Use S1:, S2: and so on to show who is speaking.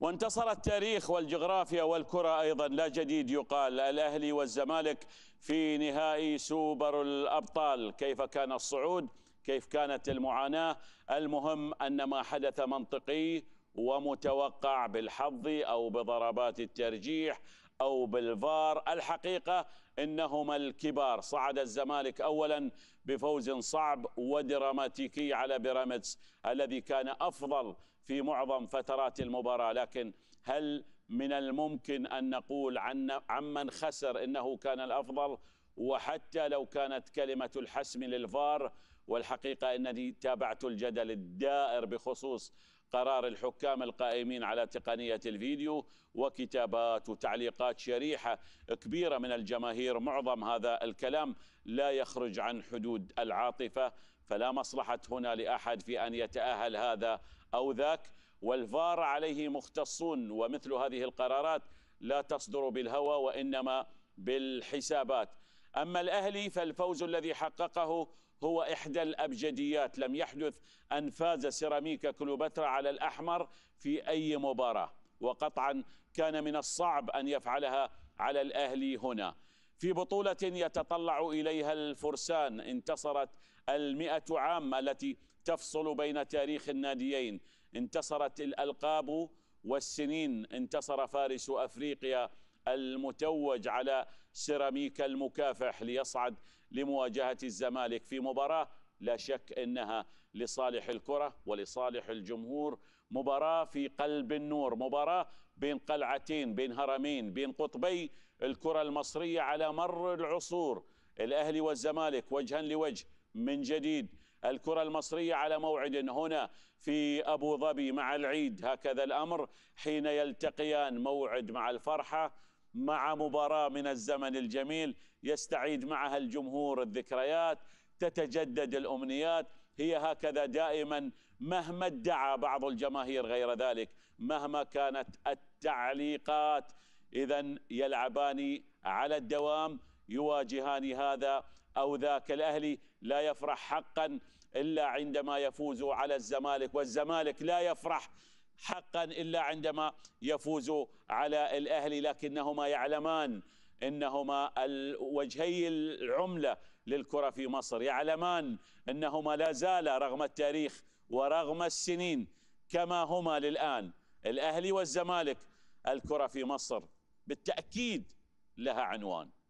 S1: وانتصر التاريخ والجغرافيا والكرة أيضا لا جديد يقال الأهلي والزمالك في نهائي سوبر الأبطال كيف كان الصعود كيف كانت المعاناة المهم أن ما حدث منطقي ومتوقع بالحظ أو بضربات الترجيح أو بالفار الحقيقة إنهما الكبار صعد الزمالك أولا بفوز صعب ودراماتيكي على بيراميدز الذي كان أفضل في معظم فترات المباراة لكن هل من الممكن أن نقول عن عمن خسر إنه كان الأفضل وحتى لو كانت كلمة الحسم للفار والحقيقة أنني تابعت الجدل الدائر بخصوص قرار الحكام القائمين على تقنية الفيديو وكتابات وتعليقات شريحة كبيرة من الجماهير معظم هذا الكلام لا يخرج عن حدود العاطفة فلا مصلحة هنا لأحد في أن يتأهل هذا أو ذاك والفار عليه مختصون ومثل هذه القرارات لا تصدر بالهوى وإنما بالحسابات أما الأهلي فالفوز الذي حققه هو إحدى الأبجديات لم يحدث أن فاز سيراميكا كليوباترا على الأحمر في أي مباراة وقطعا كان من الصعب أن يفعلها على الأهلي هنا في بطولة يتطلع إليها الفرسان انتصرت المئة عام التي تفصل بين تاريخ الناديين انتصرت الألقاب والسنين انتصر فارس أفريقيا المتوج على سيراميكا المكافح ليصعد لمواجهة الزمالك في مباراة لا شك انها لصالح الكره ولصالح الجمهور مباراه في قلب النور مباراه بين قلعتين بين هرمين بين قطبي الكره المصريه على مر العصور الاهلي والزمالك وجها لوجه من جديد الكرة المصرية على موعد هنا في أبو ظبي مع العيد هكذا الأمر حين يلتقيان موعد مع الفرحة مع مباراة من الزمن الجميل يستعيد معها الجمهور الذكريات تتجدد الأمنيات هي هكذا دائما مهما ادعى بعض الجماهير غير ذلك مهما كانت التعليقات إذا يلعبان على الدوام يواجهان هذا أو ذاك الأهلي لا يفرح حقا إلا عندما يفوز على الزمالك والزمالك لا يفرح حقا إلا عندما يفوزوا على الأهلي لكنهما يعلمان انهما الوجهي العمله للكره في مصر يعلمان انهما لا زالا رغم التاريخ ورغم السنين كما هما للان الاهلي والزمالك الكره في مصر بالتاكيد لها عنوان